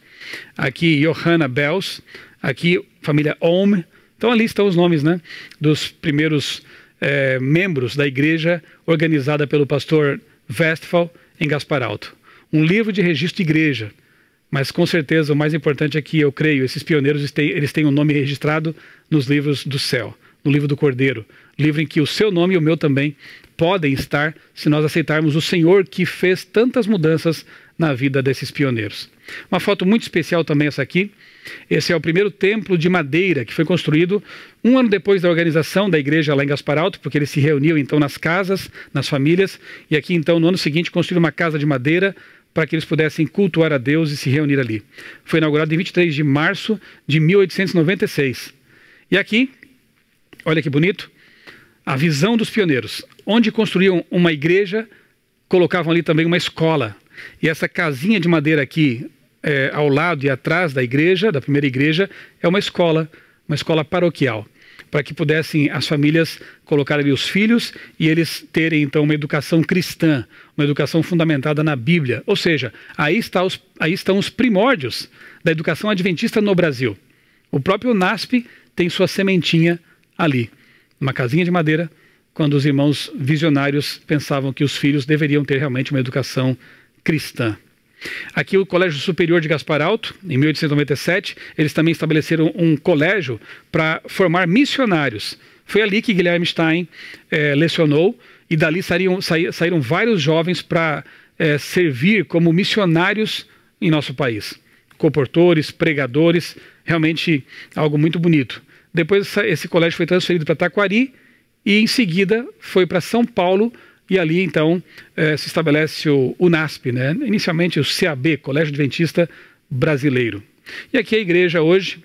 Speaker 2: Aqui, Johanna Bells. Aqui, família Ohm. Então ali estão os nomes né, dos primeiros é, membros da igreja organizada pelo pastor Westphal em Gaspar Alto. Um livro de registro de igreja, mas com certeza o mais importante é que eu creio, esses pioneiros eles têm um nome registrado nos livros do céu, no livro do Cordeiro, livro em que o seu nome e o meu também podem estar se nós aceitarmos o Senhor que fez tantas mudanças na vida desses pioneiros. Uma foto muito especial também essa aqui. Esse é o primeiro templo de madeira que foi construído um ano depois da organização da igreja lá em Gaspar Alto, porque eles se reuniam então nas casas, nas famílias, e aqui então no ano seguinte construíram uma casa de madeira para que eles pudessem cultuar a Deus e se reunir ali. Foi inaugurado em 23 de março de 1896. E aqui, olha que bonito, a visão dos pioneiros. Onde construíam uma igreja, colocavam ali também uma escola. E essa casinha de madeira aqui, é, ao lado e atrás da igreja, da primeira igreja, é uma escola, uma escola paroquial para que pudessem as famílias colocar ali os filhos e eles terem então uma educação cristã, uma educação fundamentada na Bíblia. Ou seja, aí, está os, aí estão os primórdios da educação adventista no Brasil. O próprio NASP tem sua sementinha ali, uma casinha de madeira quando os irmãos visionários pensavam que os filhos deveriam ter realmente uma educação cristã. Aqui o Colégio Superior de Gaspar Alto, em 1897, eles também estabeleceram um colégio para formar missionários. Foi ali que Guilherme Stein é, lecionou e dali saíram, saíram vários jovens para é, servir como missionários em nosso país. Comportores, pregadores, realmente algo muito bonito. Depois esse colégio foi transferido para Taquari e em seguida foi para São Paulo e ali então eh, se estabelece o UNASP, né? inicialmente o CAB, Colégio Adventista Brasileiro. E aqui a igreja hoje,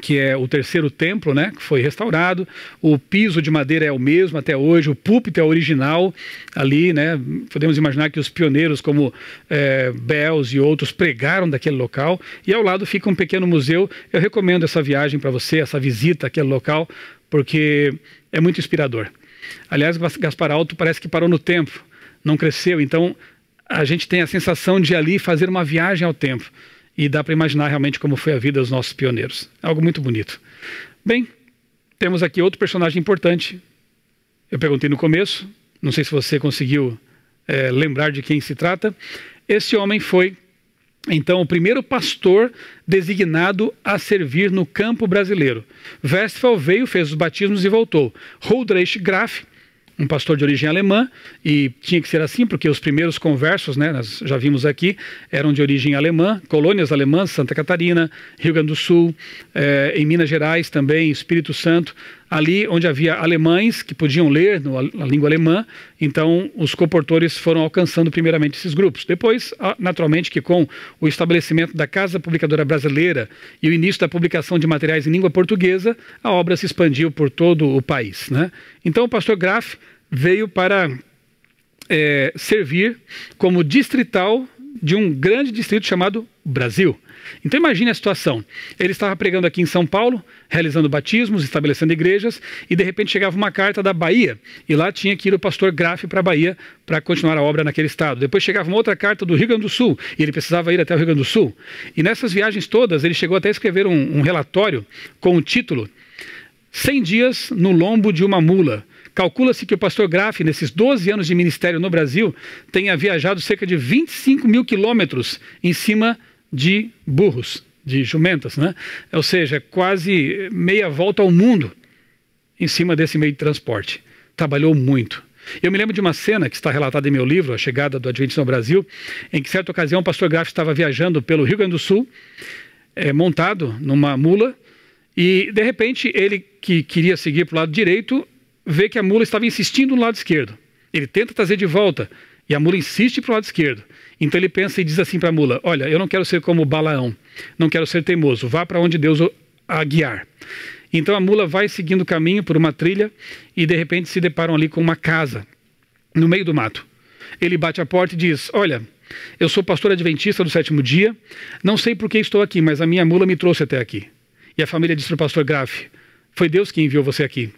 Speaker 2: que é o terceiro templo, né, que foi restaurado. O piso de madeira é o mesmo até hoje, o púlpito é original ali, né? Podemos imaginar que os pioneiros como é, Bells e outros pregaram daquele local. E ao lado fica um pequeno museu. Eu recomendo essa viagem para você, essa visita àquele local, porque é muito inspirador. Aliás, Gaspar Alto parece que parou no tempo, não cresceu, então a gente tem a sensação de ali fazer uma viagem ao tempo e dá para imaginar realmente como foi a vida dos nossos pioneiros. É algo muito bonito. Bem, temos aqui outro personagem importante. Eu perguntei no começo, não sei se você conseguiu é, lembrar de quem se trata. Esse homem foi então o primeiro pastor designado a servir no campo brasileiro. Westphal veio, fez os batismos e voltou. Holdreich Graf, um pastor de origem alemã, e tinha que ser assim, porque os primeiros conversos, né, nós já vimos aqui, eram de origem alemã, colônias alemãs, Santa Catarina, Rio Grande do Sul, eh, em Minas Gerais também, Espírito Santo, ali onde havia alemães que podiam ler no, a, língua alemã, então os comportores foram alcançando primeiramente esses grupos. Depois, naturalmente, que com o estabelecimento da Casa Publicadora Brasileira e o início da publicação de materiais em língua portuguesa, a obra se expandiu por todo o país. Né? Então, o pastor Graf veio para é, servir como distrital de um grande distrito chamado Brasil. Então imagine a situação. Ele estava pregando aqui em São Paulo, realizando batismos, estabelecendo igrejas, e de repente chegava uma carta da Bahia, e lá tinha que ir o pastor Graf para a Bahia para continuar a obra naquele estado. Depois chegava uma outra carta do Rio Grande do Sul, e ele precisava ir até o Rio Grande do Sul. E nessas viagens todas, ele chegou até a escrever um, um relatório com o título 100 dias no lombo de uma mula, Calcula-se que o pastor Graf, nesses 12 anos de ministério no Brasil, tenha viajado cerca de 25 mil quilômetros em cima de burros, de jumentas, né? Ou seja, quase meia volta ao mundo em cima desse meio de transporte. Trabalhou muito. Eu me lembro de uma cena que está relatada em meu livro, A Chegada do Adventista no Brasil, em que, certa ocasião, o pastor Graf estava viajando pelo Rio Grande do Sul, é, montado numa mula, e, de repente, ele que queria seguir para o lado direito vê que a mula estava insistindo no lado esquerdo. Ele tenta trazer de volta e a mula insiste para o lado esquerdo. Então ele pensa e diz assim para a mula: Olha, eu não quero ser como Balaão, não quero ser teimoso, vá para onde Deus a guiar. Então a mula vai seguindo o caminho por uma trilha e de repente se deparam ali com uma casa no meio do mato. Ele bate a porta e diz: Olha, eu sou pastor adventista do sétimo dia, não sei por que estou aqui, mas a minha mula me trouxe até aqui. E a família disse para o pastor Graf: Foi Deus que enviou você aqui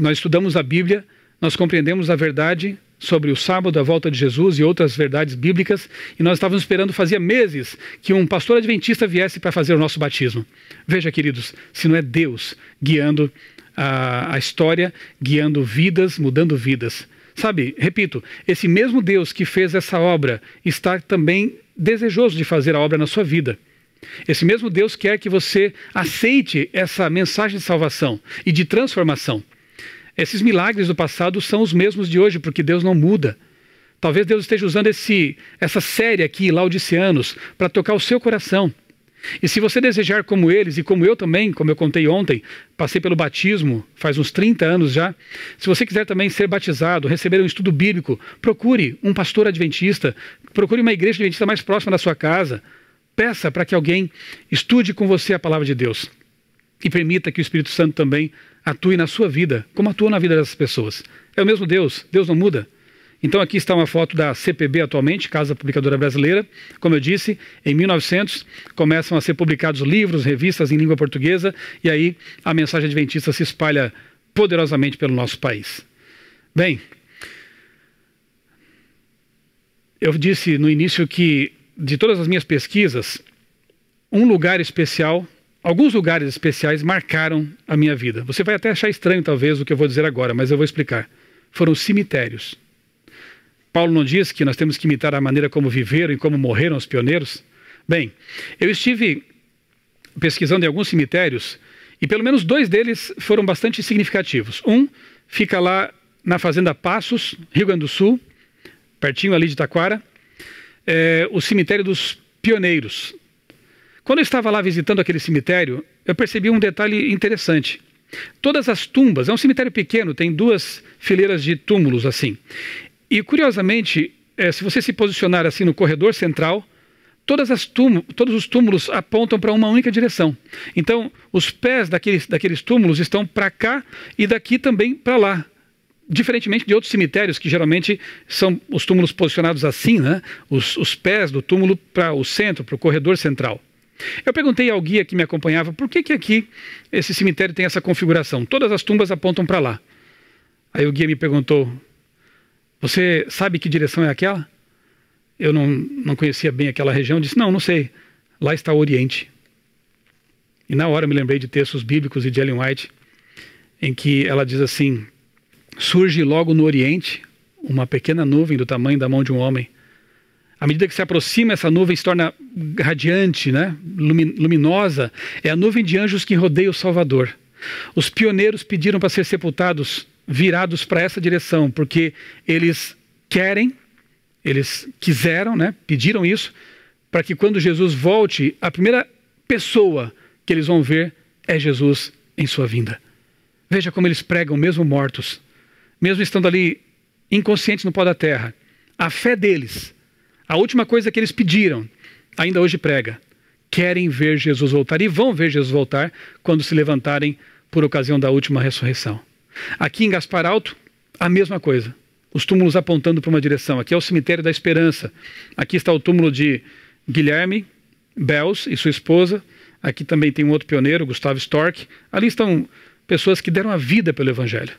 Speaker 2: nós estudamos a Bíblia, nós compreendemos a verdade sobre o sábado, a volta de Jesus e outras verdades bíblicas, e nós estávamos esperando fazia meses que um pastor adventista viesse para fazer o nosso batismo. Veja, queridos, se não é Deus guiando a, a história, guiando vidas, mudando vidas. Sabe, repito, esse mesmo Deus que fez essa obra está também desejoso de fazer a obra na sua vida. Esse mesmo Deus quer que você aceite essa mensagem de salvação e de transformação. Esses milagres do passado são os mesmos de hoje, porque Deus não muda. Talvez Deus esteja usando esse, essa série aqui, Laudicianos, para tocar o seu coração. E se você desejar como eles, e como eu também, como eu contei ontem, passei pelo batismo faz uns 30 anos já. Se você quiser também ser batizado, receber um estudo bíblico, procure um pastor adventista, procure uma igreja adventista mais próxima da sua casa. Peça para que alguém estude com você a palavra de Deus e permita que o Espírito Santo também atue na sua vida, como atua na vida dessas pessoas. É o mesmo Deus, Deus não muda. Então aqui está uma foto da CPB atualmente, Casa Publicadora Brasileira. Como eu disse, em 1900 começam a ser publicados livros, revistas em língua portuguesa e aí a mensagem adventista se espalha poderosamente pelo nosso país. Bem, eu disse no início que de todas as minhas pesquisas, um lugar especial alguns lugares especiais marcaram a minha vida. Você vai até achar estranho, talvez, o que eu vou dizer agora, mas eu vou explicar. Foram cemitérios. Paulo não diz que nós temos que imitar a maneira como viveram e como morreram os pioneiros? Bem, eu estive pesquisando em alguns cemitérios e pelo menos dois deles foram bastante significativos. Um fica lá na Fazenda Passos, Rio Grande do Sul, pertinho ali de Taquara, é, o cemitério dos pioneiros. Quando eu estava lá visitando aquele cemitério, eu percebi um detalhe interessante. Todas as tumbas, é um cemitério pequeno, tem duas fileiras de túmulos assim. E curiosamente, é, se você se posicionar assim no corredor central, todas as túmulos, todos os túmulos apontam para uma única direção. Então, os pés daqueles, daqueles túmulos estão para cá e daqui também para lá. Diferentemente de outros cemitérios, que geralmente são os túmulos posicionados assim, né? os, os pés do túmulo para o centro, para o corredor central. Eu perguntei ao guia que me acompanhava por que, que aqui esse cemitério tem essa configuração. Todas as tumbas apontam para lá. Aí o guia me perguntou: Você sabe que direção é aquela? Eu não, não conhecia bem aquela região. Disse: Não, não sei. Lá está o Oriente. E na hora eu me lembrei de textos bíblicos e de Ellen White, em que ela diz assim: Surge logo no Oriente uma pequena nuvem do tamanho da mão de um homem à medida que se aproxima, essa nuvem se torna radiante, né? luminosa. É a nuvem de anjos que rodeia o Salvador. Os pioneiros pediram para ser sepultados virados para essa direção, porque eles querem, eles quiseram, né? pediram isso, para que quando Jesus volte, a primeira pessoa que eles vão ver é Jesus em sua vinda. Veja como eles pregam, mesmo mortos, mesmo estando ali inconscientes no pó da terra. A fé deles a última coisa que eles pediram, ainda hoje prega, querem ver Jesus voltar e vão ver Jesus voltar quando se levantarem por ocasião da última ressurreição. Aqui em Gaspar Alto, a mesma coisa. Os túmulos apontando para uma direção. Aqui é o cemitério da esperança. Aqui está o túmulo de Guilherme Bells e sua esposa. Aqui também tem um outro pioneiro, Gustavo Stork. Ali estão pessoas que deram a vida pelo Evangelho.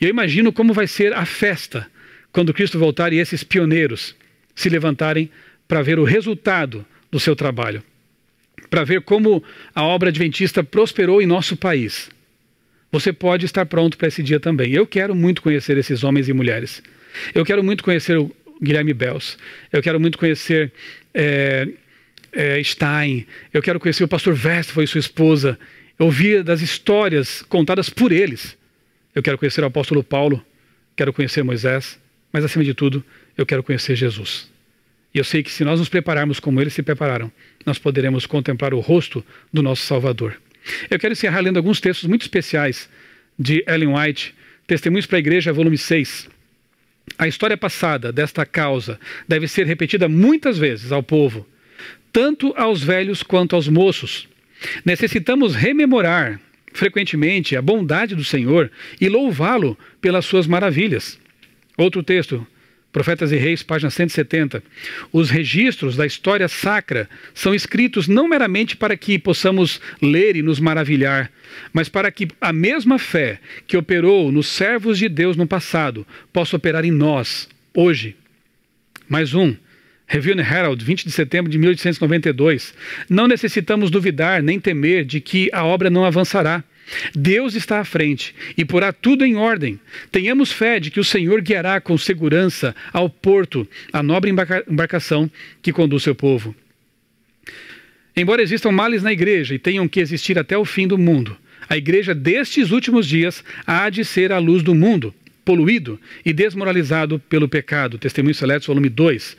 Speaker 2: E eu imagino como vai ser a festa quando Cristo voltar e esses pioneiros se levantarem para ver o resultado do seu trabalho, para ver como a obra adventista prosperou em nosso país. Você pode estar pronto para esse dia também. Eu quero muito conhecer esses homens e mulheres. Eu quero muito conhecer o Guilherme Bells. Eu quero muito conhecer é, é, Stein. Eu quero conhecer o pastor Westphal e sua esposa. Eu ouvir das histórias contadas por eles. Eu quero conhecer o apóstolo Paulo. Quero conhecer Moisés. Mas acima de tudo, eu quero conhecer Jesus. E eu sei que se nós nos prepararmos como eles se prepararam, nós poderemos contemplar o rosto do nosso Salvador. Eu quero encerrar lendo alguns textos muito especiais de Ellen White, Testemunhos para a Igreja, volume 6. A história passada desta causa deve ser repetida muitas vezes ao povo, tanto aos velhos quanto aos moços. Necessitamos rememorar frequentemente a bondade do Senhor e louvá-lo pelas suas maravilhas. Outro texto, Profetas e Reis, página 170. Os registros da história sacra são escritos não meramente para que possamos ler e nos maravilhar, mas para que a mesma fé que operou nos servos de Deus no passado possa operar em nós, hoje. Mais um. Review and Herald, 20 de setembro de 1892. Não necessitamos duvidar nem temer de que a obra não avançará Deus está à frente e porá tudo em ordem. Tenhamos fé de que o Senhor guiará com segurança ao porto a nobre embarca embarcação que conduz seu povo. Embora existam males na igreja e tenham que existir até o fim do mundo, a igreja destes últimos dias há de ser a luz do mundo, poluído e desmoralizado pelo pecado. Testemunho Celeste, volume 2.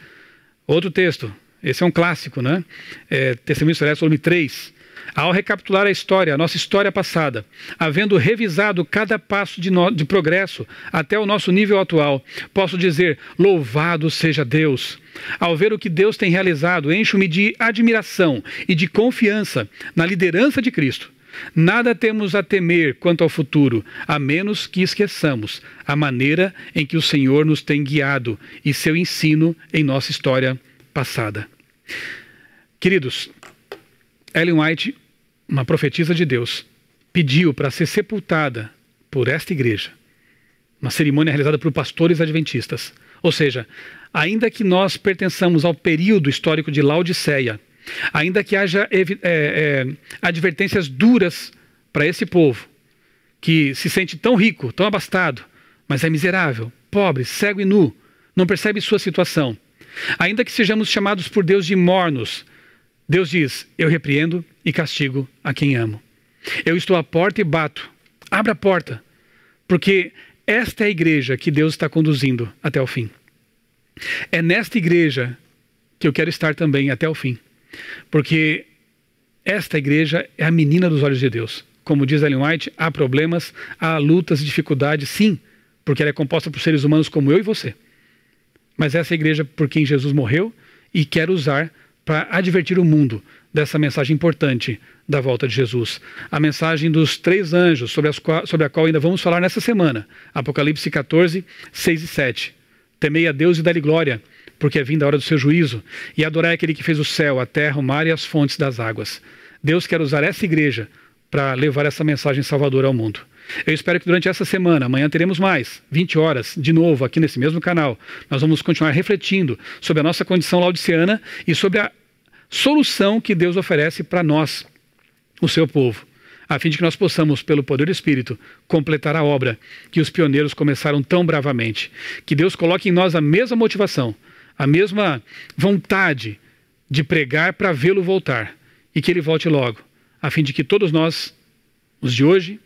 Speaker 2: Outro texto, esse é um clássico, né? É, Testemunho Celeste, volume 3. Ao recapitular a história, a nossa história passada, havendo revisado cada passo de, no, de progresso até o nosso nível atual, posso dizer: louvado seja Deus! Ao ver o que Deus tem realizado, encho-me de admiração e de confiança na liderança de Cristo. Nada temos a temer quanto ao futuro, a menos que esqueçamos a maneira em que o Senhor nos tem guiado e seu ensino em nossa história passada. Queridos, Ellen White, uma profetisa de Deus, pediu para ser sepultada por esta igreja. Uma cerimônia realizada por pastores adventistas. Ou seja, ainda que nós pertençamos ao período histórico de Laodiceia, ainda que haja é, é, advertências duras para esse povo, que se sente tão rico, tão abastado, mas é miserável, pobre, cego e nu, não percebe sua situação. Ainda que sejamos chamados por Deus de mornos, Deus diz: Eu repreendo e castigo a quem amo. Eu estou à porta e bato. Abra a porta, porque esta é a igreja que Deus está conduzindo até o fim. É nesta igreja que eu quero estar também até o fim, porque esta igreja é a menina dos olhos de Deus. Como diz Ellen White, há problemas, há lutas e dificuldades, sim, porque ela é composta por seres humanos como eu e você. Mas essa é a igreja por quem Jesus morreu e quer usar para advertir o mundo dessa mensagem importante da volta de Jesus. A mensagem dos três anjos, sobre, sobre a qual ainda vamos falar nessa semana. Apocalipse 14, 6 e 7. Temei a Deus e dá-lhe glória, porque é vinda a hora do seu juízo. E adorai aquele que fez o céu, a terra, o mar e as fontes das águas. Deus quer usar essa igreja para levar essa mensagem salvadora ao mundo. Eu espero que durante essa semana, amanhã teremos mais, 20 horas, de novo, aqui nesse mesmo canal. Nós vamos continuar refletindo sobre a nossa condição laudiciana e sobre a solução que Deus oferece para nós, o seu povo, a fim de que nós possamos, pelo poder do Espírito, completar a obra que os pioneiros começaram tão bravamente. Que Deus coloque em nós a mesma motivação, a mesma vontade de pregar para vê-lo voltar e que ele volte logo a fim de que todos nós, os de hoje,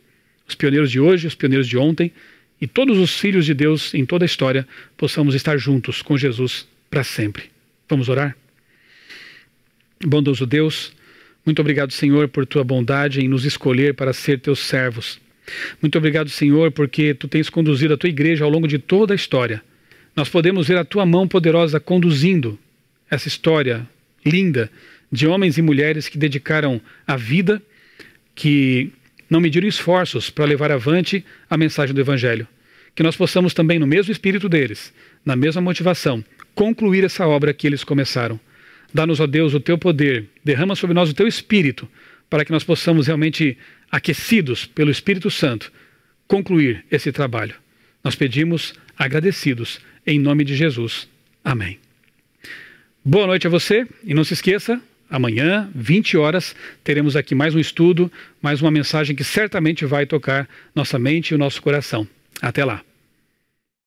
Speaker 2: os pioneiros de hoje, os pioneiros de ontem e todos os filhos de Deus em toda a história possamos estar juntos com Jesus para sempre. Vamos orar? Bondoso Deus, muito obrigado, Senhor, por tua bondade em nos escolher para ser teus servos. Muito obrigado, Senhor, porque tu tens conduzido a tua igreja ao longo de toda a história. Nós podemos ver a tua mão poderosa conduzindo essa história linda de homens e mulheres que dedicaram a vida, que não mediram esforços para levar avante a mensagem do Evangelho. Que nós possamos também, no mesmo espírito deles, na mesma motivação, concluir essa obra que eles começaram. Dá-nos, ó Deus, o teu poder, derrama sobre nós o teu espírito, para que nós possamos realmente, aquecidos pelo Espírito Santo, concluir esse trabalho. Nós pedimos agradecidos, em nome de Jesus. Amém. Boa noite a você e não se esqueça, amanhã, 20 horas, teremos aqui mais um estudo, mais uma mensagem que certamente vai tocar nossa mente e o nosso coração. Até lá.